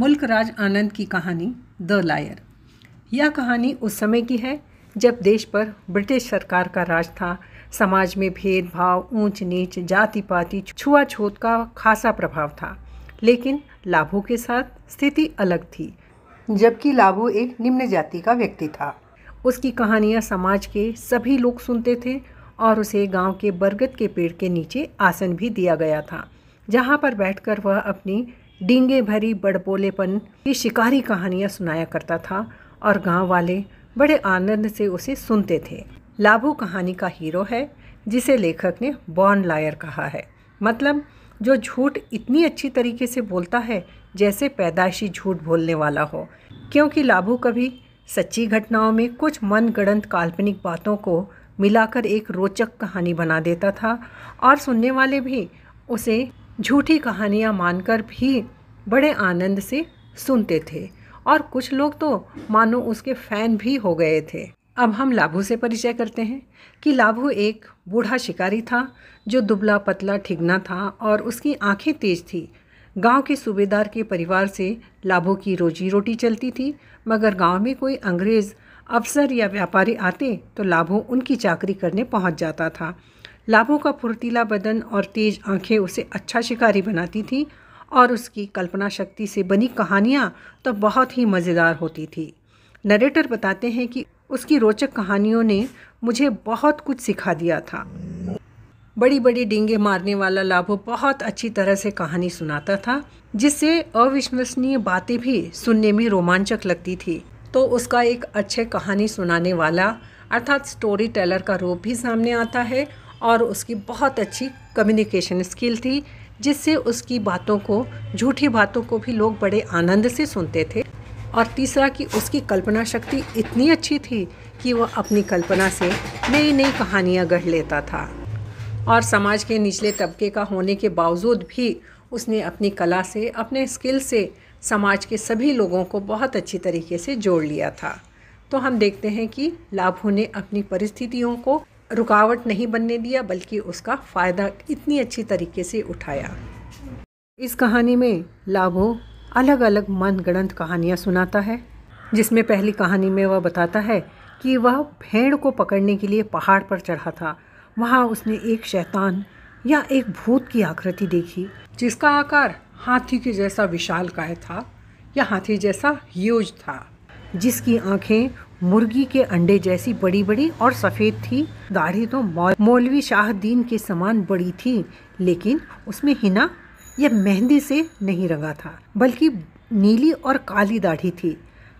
मुल्क राज आनंद की कहानी द लायर यह कहानी उस समय की है जब देश पर ब्रिटिश सरकार का राज था समाज में भेदभाव ऊंच नीच जाति पाति छुआछूत का खासा प्रभाव था लेकिन लाभू के साथ स्थिति अलग थी जबकि लाभू एक निम्न जाति का व्यक्ति था उसकी कहानियाँ समाज के सभी लोग सुनते थे और उसे गांव के बरगद के पेड़ के नीचे आसन भी दिया गया था जहाँ पर बैठकर वह अपनी डींगे भरी बड़पोलेपन की शिकारी कहानियाँ सुनाया करता था और गांव वाले बड़े आनंद से उसे सुनते थे लाभू कहानी का हीरो है जिसे लेखक ने बॉर्न लायर कहा है मतलब जो झूठ इतनी अच्छी तरीके से बोलता है जैसे पैदाइशी झूठ बोलने वाला हो क्योंकि लाभू कभी सच्ची घटनाओं में कुछ मन गणत काल्पनिक बातों को मिलाकर एक रोचक कहानी बना देता था और सुनने वाले भी उसे झूठी कहानियाँ मानकर भी बड़े आनंद से सुनते थे और कुछ लोग तो मानो उसके फ़ैन भी हो गए थे अब हम लाभू से परिचय करते हैं कि लाभू एक बूढ़ा शिकारी था जो दुबला पतला ठिगना था और उसकी आंखें तेज थी गांव के सूबेदार के परिवार से लाभू की रोजी रोटी चलती थी मगर गांव में कोई अंग्रेज़ अफसर या व्यापारी आते तो लाभू उनकी चाकरी करने पहुंच जाता था लाभों का फुर्तीला बदन और तेज आंखें उसे अच्छा शिकारी बनाती थी और उसकी कल्पना शक्ति से बनी कहानियाँ तो बहुत ही मज़ेदार होती थी नरेटर बताते हैं कि उसकी रोचक कहानियों ने मुझे बहुत कुछ सिखा दिया था बड़ी बड़ी डींगे मारने वाला लाभो बहुत अच्छी तरह से कहानी सुनाता था जिससे अविश्वसनीय बातें भी सुनने में रोमांचक लगती थी तो उसका एक अच्छे कहानी सुनाने वाला अर्थात स्टोरी टेलर का रूप भी सामने आता है और उसकी बहुत अच्छी कम्युनिकेशन स्किल थी जिससे उसकी बातों को झूठी बातों को भी लोग बड़े आनंद से सुनते थे और तीसरा कि उसकी कल्पना शक्ति इतनी अच्छी थी कि वह अपनी कल्पना से नई नई कहानियाँ गढ़ लेता था और समाज के निचले तबके का होने के बावजूद भी उसने अपनी कला से अपने स्किल से समाज के सभी लोगों को बहुत अच्छी तरीके से जोड़ लिया था तो हम देखते हैं कि लाभू ने अपनी परिस्थितियों को रुकावट नहीं बनने दिया बल्कि उसका फ़ायदा इतनी अच्छी तरीके से उठाया इस कहानी में लाभो अलग अलग मनगणंत कहानियाँ सुनाता है जिसमें पहली कहानी में वह बताता है कि वह भेड़ को पकड़ने के लिए पहाड़ पर चढ़ा था वहाँ उसने एक शैतान या एक भूत की आकृति देखी जिसका आकार हाथी के जैसा विशाल काय था या हाथी जैसा यूज था जिसकी आंखें मुर्गी के अंडे जैसी बड़ी बड़ी और सफ़ेद थी दाढ़ी तो मौलवी शाहदीन के समान बड़ी थी लेकिन उसमें हिना यह मेहंदी से नहीं रंगा था बल्कि नीली और काली दाढ़ी थी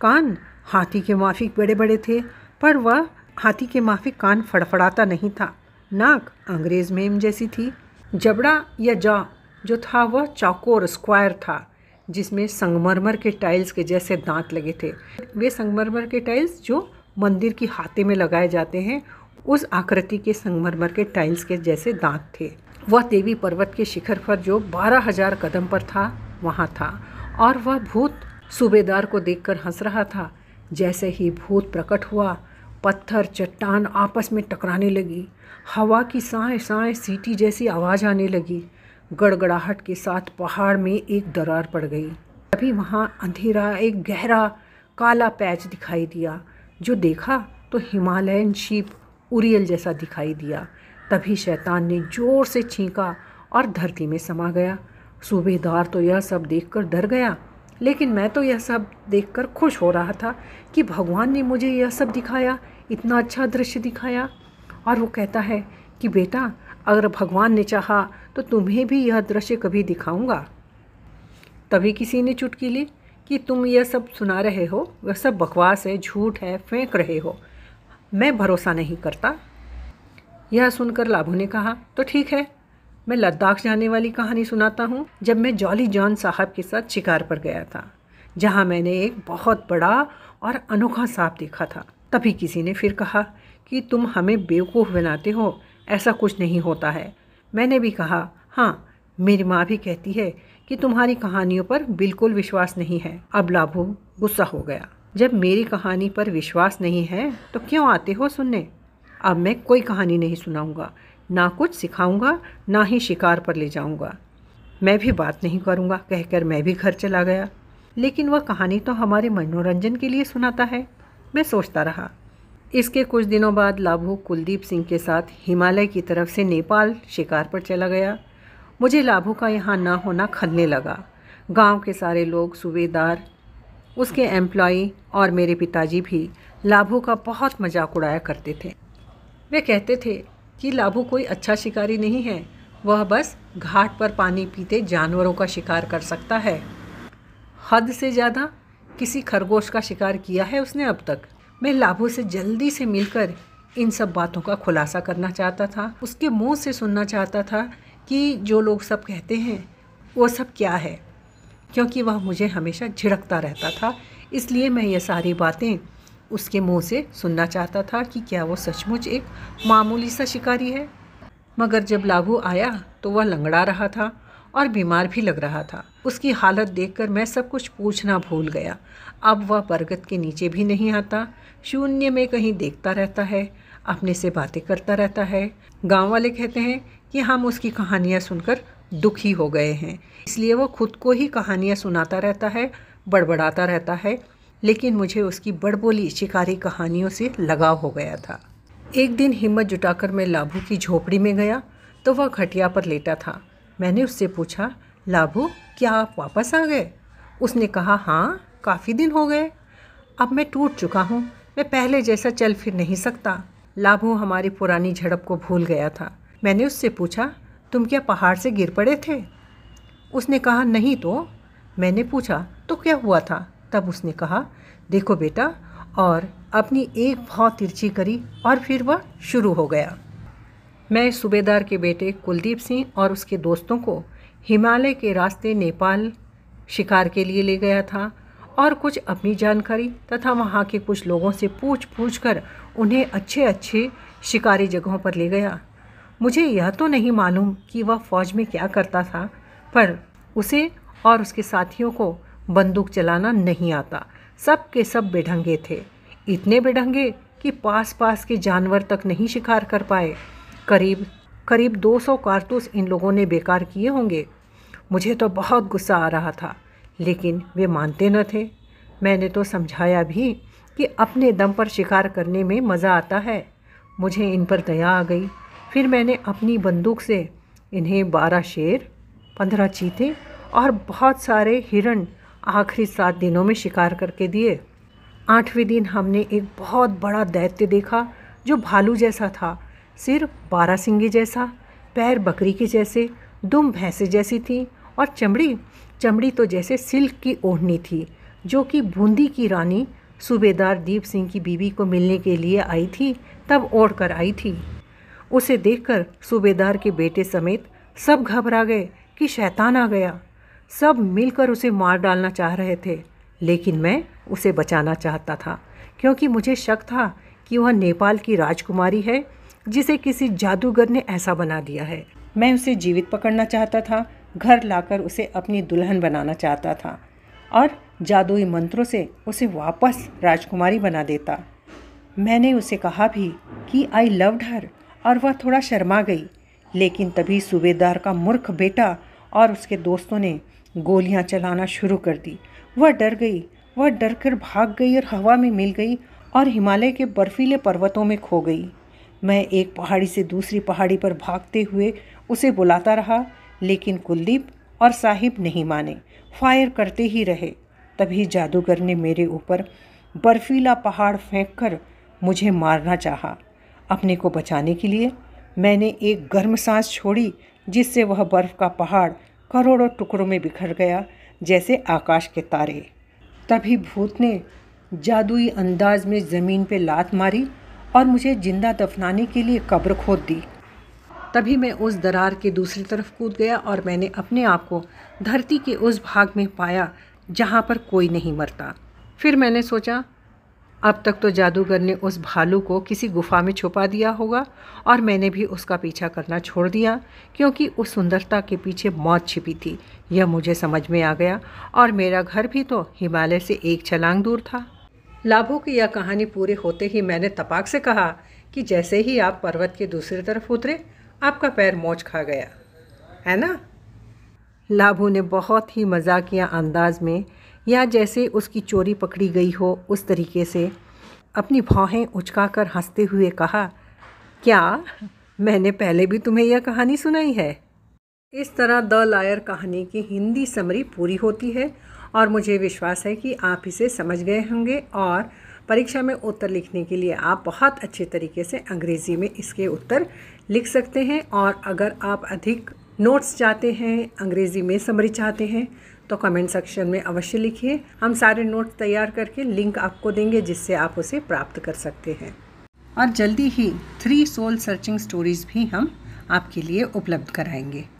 कान हाथी के माफिक बड़े बड़े थे पर वह हाथी के माफिक कान फड़फड़ाता नहीं था नाक अंग्रेज़ मेम जैसी थी जबड़ा या जा जो था वह चौकोर स्क्वायर था जिसमें संगमरमर के टाइल्स के जैसे दांत लगे थे वे संगमरमर के टाइल्स जो मंदिर की हाथे में लगाए जाते हैं उस आकृति के संगमरमर के टाइल्स के जैसे दांत थे वह देवी पर्वत के शिखर पर जो बारह हजार कदम पर था वहाँ था और वह भूत सूबेदार को देखकर हंस रहा था जैसे ही भूत प्रकट हुआ पत्थर चट्टान आपस में टकराने लगी हवा की साए साए सीटी जैसी आवाज़ आने लगी गड़गड़ाहट के साथ पहाड़ में एक दरार पड़ गई तभी वहाँ अंधेरा एक गहरा काला पैच दिखाई दिया जो देखा तो हिमालयन शीप उरियल जैसा दिखाई दिया तभी शैतान ने ज़ोर से छींका और धरती में समा गया सूबेदार तो यह सब देखकर डर गया लेकिन मैं तो यह सब देखकर खुश हो रहा था कि भगवान ने मुझे यह सब दिखाया इतना अच्छा दृश्य दिखाया और वो कहता है कि बेटा अगर भगवान ने चाहा तो तुम्हें भी यह दृश्य कभी दिखाऊंगा तभी किसी ने चुटकी ली कि तुम यह सब सुना रहे हो वह सब बकवास है झूठ है फेंक रहे हो मैं भरोसा नहीं करता यह सुनकर लाभू ने कहा तो ठीक है मैं लद्दाख जाने वाली कहानी सुनाता हूँ जब मैं जॉली जॉन साहब के साथ शिकार पर गया था जहाँ मैंने एक बहुत बड़ा और अनोखा सांप देखा था तभी किसी ने फिर कहा कि तुम हमें बेवकूफ़ बनाते हो ऐसा कुछ नहीं होता है मैंने भी कहा हाँ मेरी माँ भी कहती है कि तुम्हारी कहानियों पर बिल्कुल विश्वास नहीं है अब लाभू गुस्सा हो गया जब मेरी कहानी पर विश्वास नहीं है तो क्यों आते हो सुनने अब मैं कोई कहानी नहीं सुनाऊंगा ना कुछ सिखाऊंगा ना ही शिकार पर ले जाऊंगा मैं भी बात नहीं करूंगा कहकर मैं भी घर चला गया लेकिन वह कहानी तो हमारे मनोरंजन के लिए सुनाता है मैं सोचता रहा इसके कुछ दिनों बाद लाभू कुलदीप सिंह के साथ हिमालय की तरफ से नेपाल शिकार पर चला गया मुझे लाभू का यहाँ ना होना खलने लगा गांव के सारे लोग सूबेदार उसके एम्प्लॉ और मेरे पिताजी भी लाभू का बहुत मजाक उड़ाया करते थे वे कहते थे कि लाभू कोई अच्छा शिकारी नहीं है वह बस घाट पर पानी पीते जानवरों का शिकार कर सकता है हद से ज़्यादा किसी खरगोश का शिकार किया है उसने अब तक मैं लाभो से जल्दी से मिलकर इन सब बातों का खुलासा करना चाहता था उसके मुंह से सुनना चाहता था कि जो लोग सब कहते हैं वो सब क्या है क्योंकि वह मुझे हमेशा झिड़कता रहता था इसलिए मैं ये सारी बातें उसके मुंह से सुनना चाहता था कि क्या वो सचमुच एक मामूली सा शिकारी है मगर जब लाभू आया तो वह लंगड़ा रहा था और बीमार भी लग रहा था उसकी हालत देखकर मैं सब कुछ पूछना भूल गया अब वह बरगद के नीचे भी नहीं आता शून्य में कहीं देखता रहता है अपने से बातें करता रहता है गांव वाले कहते हैं कि हम उसकी कहानियाँ सुनकर दुखी हो गए हैं इसलिए वह खुद को ही कहानियाँ सुनाता रहता है बड़बड़ाता रहता है लेकिन मुझे उसकी बड़बोली शिकारी कहानियों से लगाव हो गया था एक दिन हिम्मत जुटाकर मैं लाभू की झोपड़ी में गया तो वह घटिया पर लेटा था मैंने उससे पूछा लाभू क्या आप वापस आ गए उसने कहा हाँ काफ़ी दिन हो गए अब मैं टूट चुका हूँ मैं पहले जैसा चल फिर नहीं सकता लाभू हमारी पुरानी झड़प को भूल गया था मैंने उससे पूछा तुम क्या पहाड़ से गिर पड़े थे उसने कहा नहीं तो मैंने पूछा तो क्या हुआ था तब उसने कहा देखो बेटा और अपनी एक भाव तिरछी करी और फिर वह शुरू हो गया मैं सूबेदार के बेटे कुलदीप सिंह और उसके दोस्तों को हिमालय के रास्ते नेपाल शिकार के लिए ले गया था और कुछ अपनी जानकारी तथा वहाँ के कुछ लोगों से पूछ पूछ कर उन्हें अच्छे अच्छे शिकारी जगहों पर ले गया मुझे यह तो नहीं मालूम कि वह फ़ौज में क्या करता था पर उसे और उसके साथियों को बंदूक चलाना नहीं आता सब के सब बेढंगे थे इतने बेढंगे कि पास पास के जानवर तक नहीं शिकार कर पाए करीब करीब 200 कारतूस इन लोगों ने बेकार किए होंगे मुझे तो बहुत गुस्सा आ रहा था लेकिन वे मानते न थे मैंने तो समझाया भी कि अपने दम पर शिकार करने में मज़ा आता है मुझे इन पर दया आ गई फिर मैंने अपनी बंदूक से इन्हें बारह शेर पंद्रह चीते और बहुत सारे हिरण आखिरी सात दिनों में शिकार करके दिए आठवें दिन हमने एक बहुत बड़ा दैत्य देखा जो भालू जैसा था सिर सिंगे जैसा पैर बकरी के जैसे दुम भैंसे जैसी थी और चमड़ी चमड़ी तो जैसे सिल्क की ओढ़नी थी जो कि बूंदी की रानी सूबेदार दीप सिंह की बीवी को मिलने के लिए आई थी तब ओढ़ कर आई थी उसे देखकर सूबेदार के बेटे समेत सब घबरा गए कि शैतान आ गया सब मिलकर उसे मार डालना चाह रहे थे लेकिन मैं उसे बचाना चाहता था क्योंकि मुझे शक था कि वह नेपाल की राजकुमारी है जिसे किसी जादूगर ने ऐसा बना दिया है मैं उसे जीवित पकड़ना चाहता था घर लाकर उसे अपनी दुल्हन बनाना चाहता था और जादुई मंत्रों से उसे वापस राजकुमारी बना देता मैंने उसे कहा भी कि आई लव हर और वह थोड़ा शर्मा गई लेकिन तभी सूबेदार का मूर्ख बेटा और उसके दोस्तों ने गोलियां चलाना शुरू कर दी वह डर गई वह डर कर भाग गई और हवा में मिल गई और हिमालय के बर्फीले पर्वतों में खो गई मैं एक पहाड़ी से दूसरी पहाड़ी पर भागते हुए उसे बुलाता रहा लेकिन कुलदीप और साहिब नहीं माने फायर करते ही रहे तभी जादूगर ने मेरे ऊपर बर्फीला पहाड़ फेंक कर मुझे मारना चाहा। अपने को बचाने के लिए मैंने एक गर्म सांस छोड़ी जिससे वह बर्फ़ का पहाड़ करोड़ों टुकड़ों में बिखर गया जैसे आकाश के तारे तभी भूत ने जादुई अंदाज में ज़मीन पर लात मारी और मुझे जिंदा दफनाने के लिए कब्र खोद दी तभी मैं उस दरार के दूसरी तरफ कूद गया और मैंने अपने आप को धरती के उस भाग में पाया जहाँ पर कोई नहीं मरता फिर मैंने सोचा अब तक तो जादूगर ने उस भालू को किसी गुफा में छुपा दिया होगा और मैंने भी उसका पीछा करना छोड़ दिया क्योंकि उस सुंदरता के पीछे मौत छिपी थी यह मुझे समझ में आ गया और मेरा घर भी तो हिमालय से एक छलांग दूर था लाभों की यह कहानी पूरी होते ही मैंने तपाक से कहा कि जैसे ही आप पर्वत के दूसरी तरफ उतरे आपका पैर मोच खा गया है ना लाभू ने बहुत ही मजाकिया अंदाज में या जैसे उसकी चोरी पकड़ी गई हो उस तरीके से अपनी भौहें उचकाकर हंसते हुए कहा क्या मैंने पहले भी तुम्हें यह कहानी सुनाई है इस तरह द लायर कहानी की हिंदी समरी पूरी होती है और मुझे विश्वास है कि आप इसे समझ गए होंगे और परीक्षा में उत्तर लिखने के लिए आप बहुत अच्छे तरीके से अंग्रेज़ी में इसके उत्तर लिख सकते हैं और अगर आप अधिक नोट्स चाहते हैं अंग्रेज़ी में समरी चाहते हैं तो कमेंट सेक्शन में अवश्य लिखिए हम सारे नोट्स तैयार करके लिंक आपको देंगे जिससे आप उसे प्राप्त कर सकते हैं और जल्दी ही थ्री सोल सर्चिंग स्टोरीज़ भी हम आपके लिए उपलब्ध कराएंगे